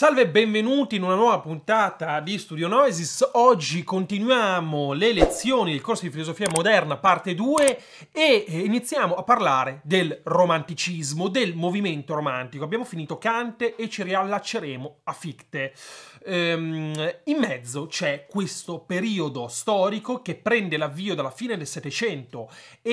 Salve e benvenuti in una nuova puntata di Studio Noesis. Oggi continuiamo le lezioni del corso di filosofia moderna, parte 2, e eh, iniziamo a parlare del romanticismo, del movimento romantico. Abbiamo finito Kant e ci riallacceremo a Fichte. Ehm, in mezzo c'è questo periodo storico che prende l'avvio dalla fine del Settecento e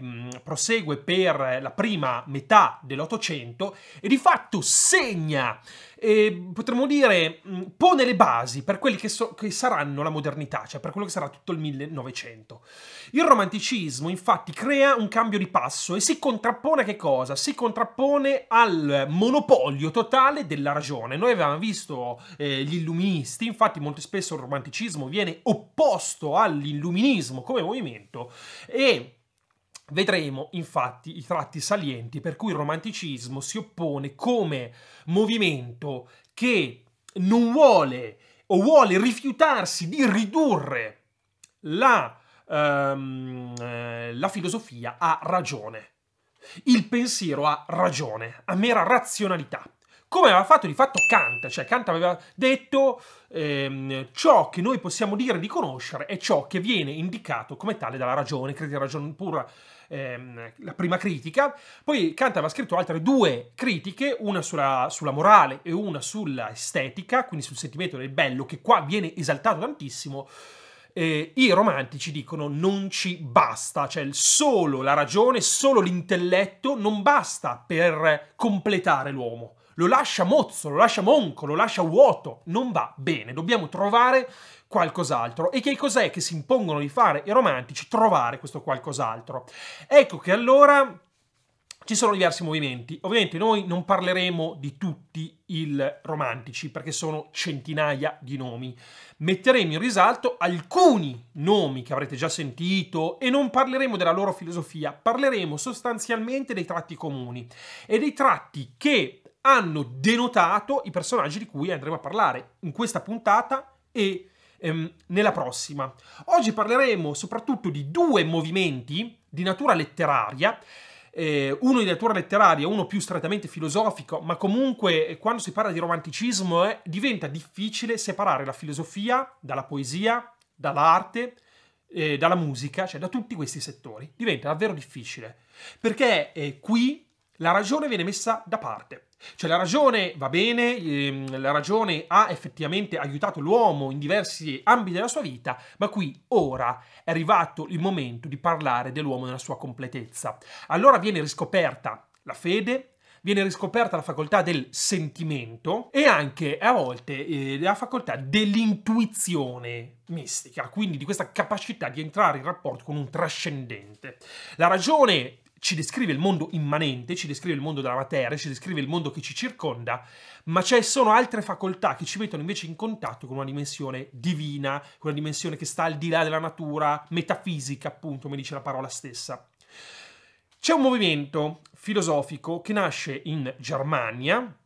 ehm, prosegue per la prima metà dell'Ottocento e di fatto segna. Eh, potremmo dire, mm, pone le basi per quelli che, so, che, saranno la modernità, cioè per quello che sarà tutto il 1900. Il romanticismo, infatti, crea un cambio di passo e si contrappone a che cosa? Si contrappone al monopolio totale della ragione. Noi avevamo visto eh, gli illuministi, infatti molto spesso il romanticismo viene opposto all'illuminismo come movimento e Vedremo infatti i tratti salienti per cui il romanticismo si oppone come movimento che non vuole o vuole rifiutarsi di ridurre la, ehm, eh, la filosofia a ragione. Il pensiero ha ragione, a mera razionalità come aveva fatto di fatto Kant, cioè Kant aveva detto ehm, ciò che noi possiamo dire di conoscere è ciò che viene indicato come tale dalla ragione, critica ragione pura, ehm, la prima critica, poi Kant aveva scritto altre due critiche, una sulla, sulla morale e una sulla estetica, quindi sul sentimento del bello che qua viene esaltato tantissimo, eh, i romantici dicono non ci basta, cioè solo la ragione, solo l'intelletto non basta per completare l'uomo lo lascia mozzo, lo lascia monco, lo lascia vuoto, non va bene, dobbiamo trovare qualcos'altro. E che cos'è che si impongono di fare i romantici? Trovare questo qualcos'altro. Ecco che allora ci sono diversi movimenti. Ovviamente noi non parleremo di tutti i romantici perché sono centinaia di nomi. Metteremo in risalto alcuni nomi che avrete già sentito e non parleremo della loro filosofia, parleremo sostanzialmente dei tratti comuni e dei tratti che hanno denotato i personaggi di cui andremo a parlare in questa puntata e ehm, nella prossima. Oggi parleremo soprattutto di due movimenti di natura letteraria eh, uno di natura letteraria, uno più strettamente filosofico, ma comunque eh, quando si parla di romanticismo eh, diventa difficile separare la filosofia dalla poesia, dall'arte, eh, dalla musica, cioè da tutti questi settori. Diventa davvero difficile, perché eh, qui la ragione viene messa da parte. Cioè la ragione va bene, ehm, la ragione ha effettivamente aiutato l'uomo in diversi ambiti della sua vita, ma qui ora è arrivato il momento di parlare dell'uomo nella sua completezza. Allora viene riscoperta la fede, viene riscoperta la facoltà del sentimento e anche a volte eh, la facoltà dell'intuizione mistica, quindi di questa capacità di entrare in rapporto con un trascendente. La ragione ci descrive il mondo immanente, ci descrive il mondo della materia, ci descrive il mondo che ci circonda, ma ci sono altre facoltà che ci mettono invece in contatto con una dimensione divina, con una dimensione che sta al di là della natura, metafisica appunto, come dice la parola stessa. C'è un movimento filosofico che nasce in Germania,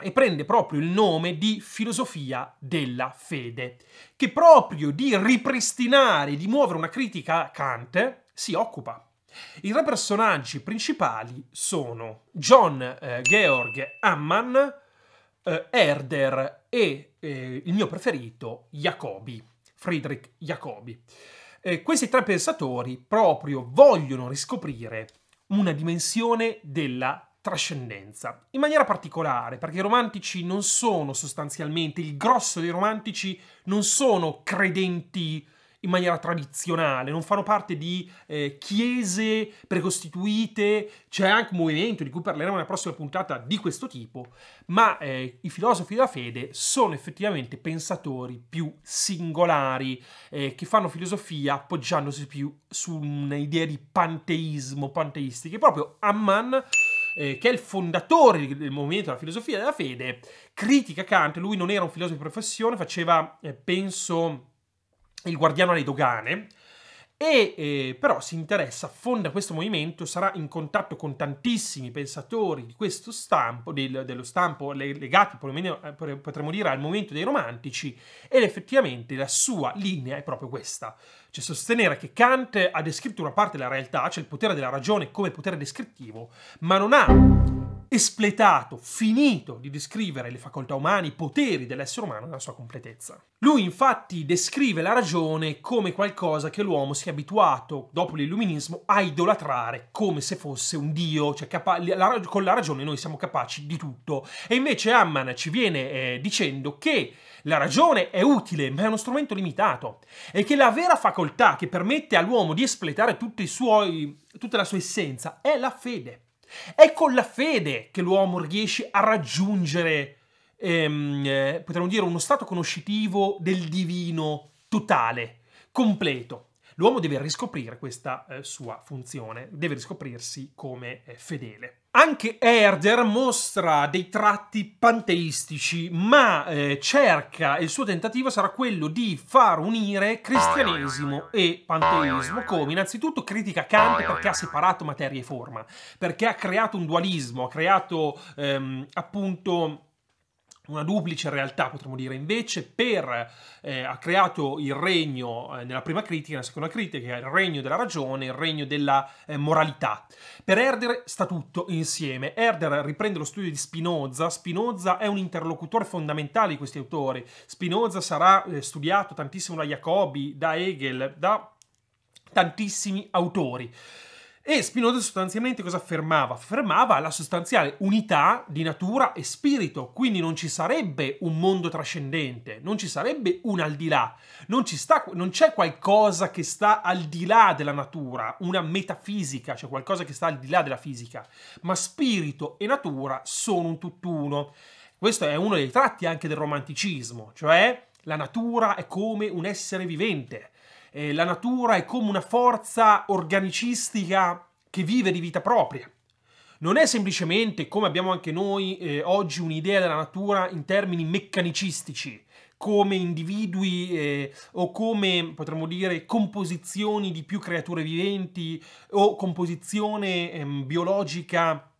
e prende proprio il nome di filosofia della fede, che proprio di ripristinare, di muovere una critica a Kant, si occupa. I tre personaggi principali sono John eh, Georg Amman, eh, Herder e eh, il mio preferito Jacobi, Friedrich Jacobi. Eh, questi tre pensatori proprio vogliono riscoprire una dimensione della trascendenza. In maniera particolare, perché i romantici non sono sostanzialmente, il grosso dei romantici non sono credenti in maniera tradizionale, non fanno parte di eh, chiese precostituite, c'è anche un movimento di cui parleremo nella prossima puntata di questo tipo, ma eh, i filosofi della fede sono effettivamente pensatori più singolari, eh, che fanno filosofia appoggiandosi più su un'idea di panteismo, panteistiche, proprio Amman... Eh, che è il fondatore del movimento della filosofia della fede, critica Kant. Lui non era un filosofo di professione, faceva, eh, penso, il guardiano alle dogane, e eh, però si interessa, fonda questo movimento, sarà in contatto con tantissimi pensatori di questo stampo, del, dello stampo legati, eh, potremmo dire, al movimento dei romantici, ed effettivamente la sua linea è proprio questa, cioè sostenere che Kant ha descritto una parte della realtà, cioè il potere della ragione come potere descrittivo, ma non ha espletato, finito di descrivere le facoltà umane, i poteri dell'essere umano nella sua completezza. Lui infatti descrive la ragione come qualcosa che l'uomo si è abituato, dopo l'illuminismo, a idolatrare come se fosse un dio, cioè la con la ragione noi siamo capaci di tutto. E invece Amman ci viene eh, dicendo che la ragione è utile, ma è uno strumento limitato, e che la vera facoltà che permette all'uomo di espletare suoi, tutta la sua essenza è la fede. È con la fede che l'uomo riesce a raggiungere, ehm, eh, potremmo dire, uno stato conoscitivo del divino totale, completo. L'uomo deve riscoprire questa eh, sua funzione, deve riscoprirsi come eh, fedele. Anche Herder mostra dei tratti panteistici, ma eh, cerca, il suo tentativo sarà quello di far unire cristianesimo e panteismo, come innanzitutto critica Kant perché ha separato materia e forma, perché ha creato un dualismo, ha creato ehm, appunto una duplice realtà, potremmo dire, invece per, eh, ha creato il regno eh, nella prima critica, nella seconda critica, il regno della ragione, il regno della eh, moralità. Per Herder sta tutto insieme. Herder riprende lo studio di Spinoza, Spinoza è un interlocutore fondamentale di questi autori. Spinoza sarà eh, studiato tantissimo da Jacobi, da Hegel, da tantissimi autori. E Spinoza sostanzialmente cosa affermava? Affermava la sostanziale unità di natura e spirito, quindi non ci sarebbe un mondo trascendente, non ci sarebbe un al di là, non, sta, non c'è qualcosa che sta al di là della natura, una metafisica, cioè qualcosa che sta al di là della fisica, ma spirito e natura sono un tutt'uno. Questo è uno dei tratti anche del romanticismo, cioè la natura è come un essere vivente, eh, la natura è come una forza organicistica che vive di vita propria. Non è semplicemente, come abbiamo anche noi eh, oggi, un'idea della natura in termini meccanicistici, come individui eh, o come potremmo dire composizioni di più creature viventi o composizione eh, biologica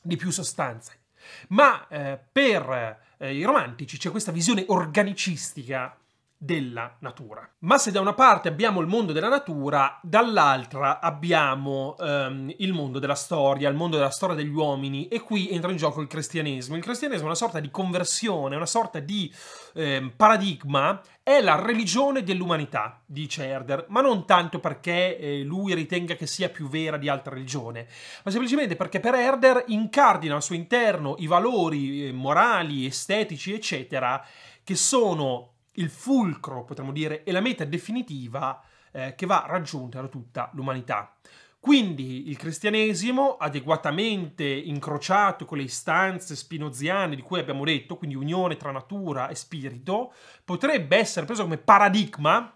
di più sostanze. Ma eh, per eh, i romantici c'è questa visione organicistica della natura. Ma se da una parte abbiamo il mondo della natura, dall'altra abbiamo um, il mondo della storia, il mondo della storia degli uomini e qui entra in gioco il cristianesimo. Il cristianesimo è una sorta di conversione, una sorta di eh, paradigma, è la religione dell'umanità, dice Herder, ma non tanto perché eh, lui ritenga che sia più vera di altre religioni, ma semplicemente perché per Herder incardina al suo interno i valori eh, morali, estetici, eccetera, che sono il fulcro, potremmo dire, e la meta definitiva eh, che va raggiunta da tutta l'umanità. Quindi il cristianesimo, adeguatamente incrociato con le istanze spinoziane di cui abbiamo detto, quindi unione tra natura e spirito, potrebbe essere preso come paradigma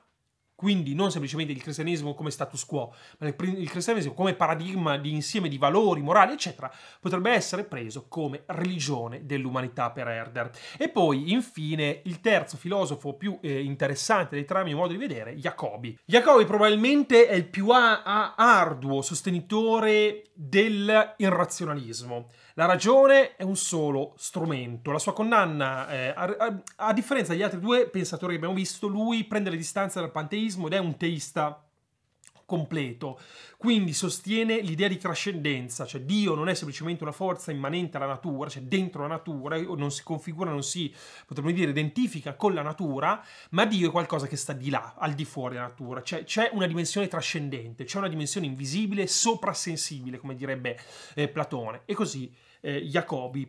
quindi non semplicemente il cristianesimo come status quo, ma il cristianesimo come paradigma di insieme di valori, morali, eccetera, potrebbe essere preso come religione dell'umanità per Herder. E poi, infine, il terzo filosofo più eh, interessante dei tre miei modo di vedere, Jacobi. Jacobi probabilmente è il più a- a- arduo sostenitore del dell'irrazionalismo. La ragione è un solo strumento. La sua condanna, eh, a, a, a differenza degli altri due pensatori che abbiamo visto, lui prende le distanze dal panteismo ed è un teista completo. Quindi sostiene l'idea di trascendenza, cioè Dio non è semplicemente una forza immanente alla natura, cioè dentro la natura, non si configura, non si, potremmo dire, identifica con la natura, ma Dio è qualcosa che sta di là, al di fuori della natura, cioè c'è una dimensione trascendente, c'è una dimensione invisibile, soprassensibile, come direbbe eh, Platone, e così eh, Jacobi.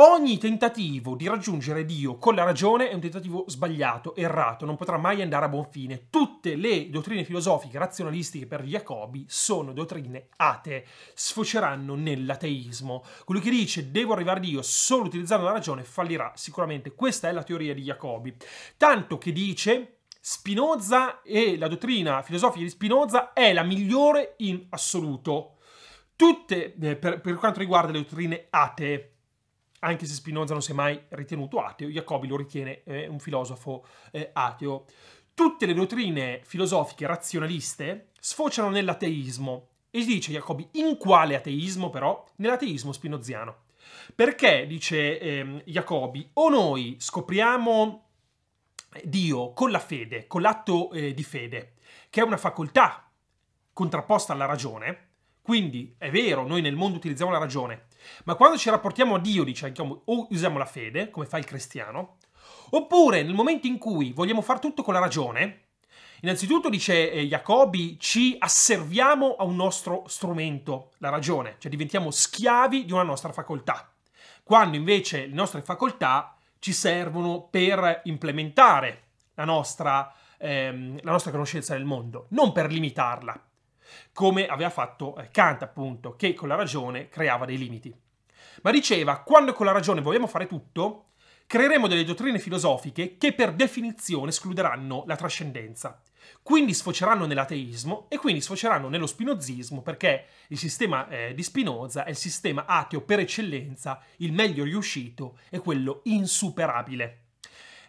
Ogni tentativo di raggiungere Dio con la ragione è un tentativo sbagliato, errato, non potrà mai andare a buon fine. Tutte le dottrine filosofiche razionalistiche per Jacobi sono dottrine atee, sfoceranno nell'ateismo. Quello che dice devo arrivare a Dio solo utilizzando la ragione fallirà sicuramente. Questa è la teoria di Jacobi. Tanto che dice Spinoza e la dottrina filosofica di Spinoza è la migliore in assoluto. Tutte, eh, per, per quanto riguarda le dottrine atee anche se Spinoza non si è mai ritenuto ateo, Jacobi lo ritiene eh, un filosofo eh, ateo. Tutte le dottrine filosofiche razionaliste sfociano nell'ateismo. E dice Jacobi, in quale ateismo però? Nell'ateismo spinoziano. Perché, dice eh, Jacobi, o noi scopriamo Dio con la fede, con l'atto eh, di fede, che è una facoltà contrapposta alla ragione, quindi è vero, noi nel mondo utilizziamo la ragione, ma quando ci rapportiamo a Dio, diciamo, o usiamo la fede, come fa il cristiano, oppure nel momento in cui vogliamo fare tutto con la ragione, innanzitutto dice eh, Jacobi, ci asserviamo a un nostro strumento, la ragione, cioè diventiamo schiavi di una nostra facoltà. Quando invece le nostre facoltà ci servono per implementare la nostra, ehm, la nostra conoscenza del mondo, non per limitarla, come aveva fatto eh, Kant appunto, che con la ragione creava dei limiti. Ma diceva, quando con la ragione vogliamo fare tutto, creeremo delle dottrine filosofiche che per definizione escluderanno la trascendenza. Quindi sfoceranno nell'ateismo e quindi sfoceranno nello spinozismo perché il sistema eh, di Spinoza è il sistema ateo per eccellenza, il meglio riuscito e quello insuperabile.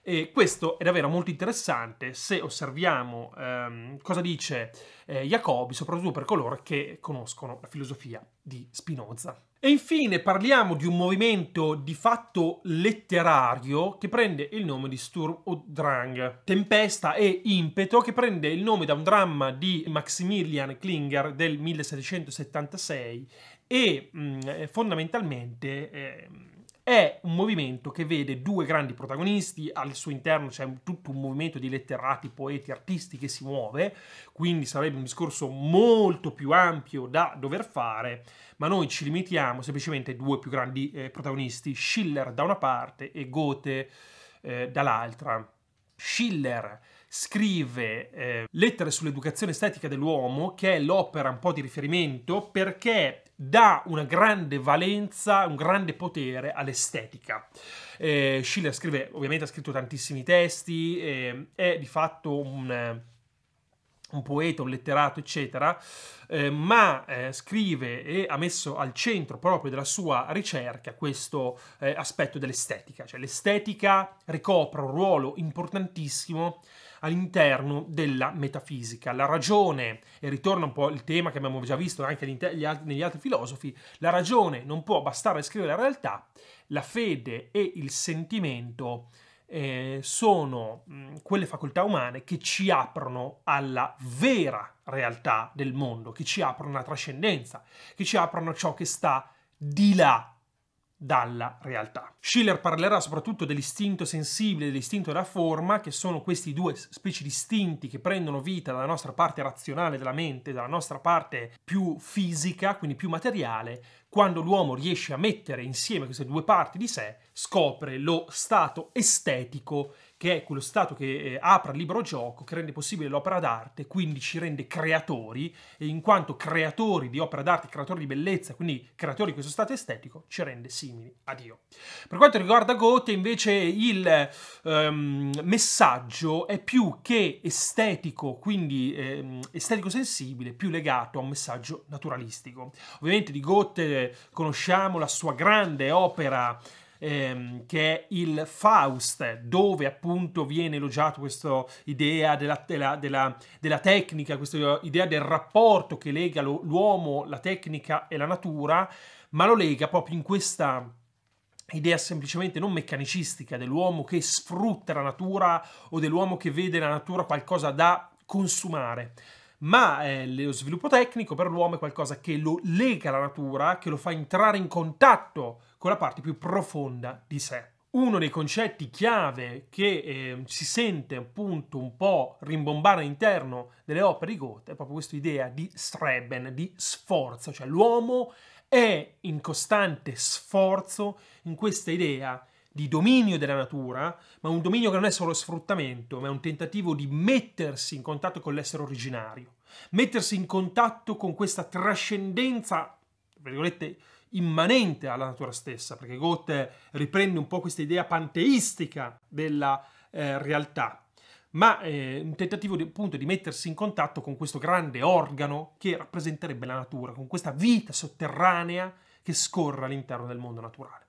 E questo è davvero molto interessante se osserviamo ehm, cosa dice eh, Jacobi, soprattutto per coloro che conoscono la filosofia di Spinoza. E infine parliamo di un movimento di fatto letterario che prende il nome di Sturm und Drang, Tempesta e Impeto, che prende il nome da un dramma di Maximilian Klinger del 1776 e mh, mm, eh, fondamentalmente... Eh, è un movimento che vede due grandi protagonisti, al suo interno c'è tutto un movimento di letterati, poeti, artisti che si muove, quindi sarebbe un discorso molto più ampio da dover fare, ma noi ci limitiamo semplicemente ai due più grandi eh, protagonisti, Schiller da una parte e Goethe eh, dall'altra. Schiller scrive eh, Lettere sull'educazione estetica dell'uomo, che è l'opera un po' di riferimento perché dà una grande valenza, un grande potere all'estetica. Eh, Schiller scrive, ovviamente ha scritto tantissimi testi, eh, è di fatto un, un, poeta, un letterato, eccetera, eh, ma eh, scrive e ha messo al centro proprio della sua ricerca questo eh, aspetto dell'estetica, cioè l'estetica ricopre un ruolo importantissimo all'interno della metafisica. La ragione, e ritorna un po' il tema che abbiamo già visto anche negli altri filosofi, la ragione non può bastare a scrivere la realtà, la fede e il sentimento eh, sono mm, quelle facoltà umane che ci aprono alla vera realtà del mondo, che ci aprono la trascendenza, che ci aprono ciò che sta di là dalla realtà. Schiller parlerà soprattutto dell'istinto sensibile e dell'istinto della forma, che sono questi due specie di istinti che prendono vita dalla nostra parte razionale della mente, dalla nostra parte più fisica, quindi più materiale, quando l'uomo riesce a mettere insieme queste due parti di sé, scopre lo stato estetico che è quello stato che eh, apre il libro gioco, che rende possibile l'opera d'arte, quindi ci rende creatori, e in quanto creatori di opera d'arte, creatori di bellezza, quindi creatori di questo stato estetico, ci rende simili a Dio. Per quanto riguarda Goethe, invece, il ehm, messaggio è più che estetico, quindi ehm, estetico-sensibile, più legato a un messaggio naturalistico. Ovviamente di Goethe conosciamo la sua grande opera ehm, che è il Faust, dove appunto viene elogiato questa idea della, della, della, della, tecnica, questa idea del rapporto che lega l'uomo, la tecnica e la natura, ma lo lega proprio in questa idea semplicemente non meccanicistica dell'uomo che sfrutta la natura o dell'uomo che vede la natura qualcosa da consumare ma eh, lo sviluppo tecnico per l'uomo è qualcosa che lo lega alla natura, che lo fa entrare in contatto con la parte più profonda di sé. Uno dei concetti chiave che eh, si sente appunto un po' rimbombare all'interno delle opere di Goethe è proprio questa idea di streben, di sforzo, cioè l'uomo è in costante sforzo in questa idea di dominio della natura, ma un dominio che non è solo sfruttamento, ma è un tentativo di mettersi in contatto con l'essere originario, mettersi in contatto con questa trascendenza, tra virgolette, immanente alla natura stessa, perché Goethe riprende un po' questa idea panteistica della eh, realtà, ma eh, un tentativo di, appunto di mettersi in contatto con questo grande organo che rappresenterebbe la natura, con questa vita sotterranea che scorre all'interno del mondo naturale.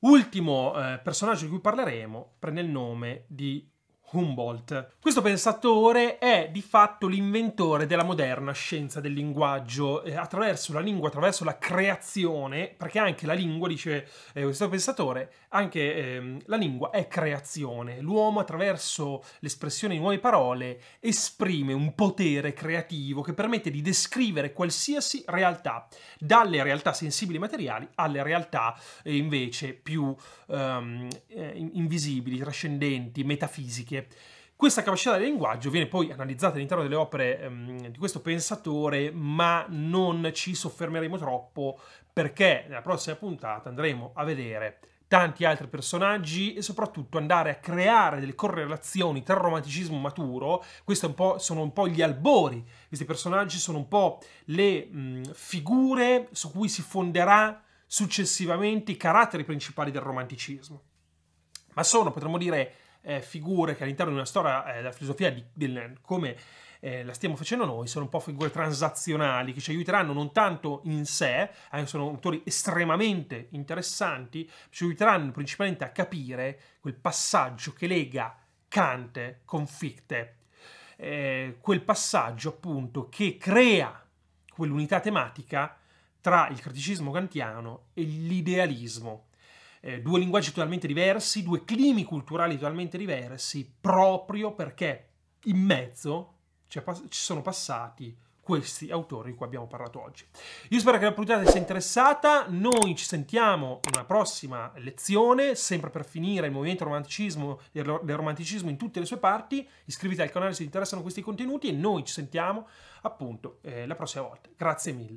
Ultimo eh, personaggio di cui parleremo prende il nome di Humboldt. Questo pensatore è di fatto l'inventore della moderna scienza del linguaggio eh, attraverso la lingua, attraverso la creazione, perché anche la lingua, dice eh, questo pensatore, anche eh, la lingua è creazione. L'uomo attraverso l'espressione di nuove parole esprime un potere creativo che permette di descrivere qualsiasi realtà, dalle realtà sensibili materiali alle realtà eh, invece più ehm, eh, invisibili, trascendenti, metafisiche poetiche. Questa capacità del linguaggio viene poi analizzata all'interno delle opere um, di questo pensatore, ma non ci soffermeremo troppo perché nella prossima puntata andremo a vedere tanti altri personaggi e soprattutto andare a creare delle correlazioni tra il romanticismo maturo, questi sono un po' gli albori, questi personaggi sono un po' le mh, figure su cui si fonderà successivamente i caratteri principali del romanticismo. Ma sono, potremmo dire, eh, figure che all'interno di una storia eh, della filosofia di, del, come eh, la stiamo facendo noi, sono un po' figure transazionali che ci aiuteranno non tanto in sé, eh, sono autori estremamente interessanti, ci aiuteranno principalmente a capire quel passaggio che lega Kant con Fichte, eh, quel passaggio appunto che crea quell'unità tematica tra il criticismo kantiano e l'idealismo eh, due linguaggi totalmente diversi, due climi culturali totalmente diversi, proprio perché in mezzo ci, sono passati questi autori di cui abbiamo parlato oggi. Io spero che la puntata sia interessata, noi ci sentiamo in una prossima lezione, sempre per finire il movimento romanticismo, del romanticismo in tutte le sue parti, iscriviti al canale se ti interessano questi contenuti e noi ci sentiamo appunto eh, la prossima volta. Grazie mille.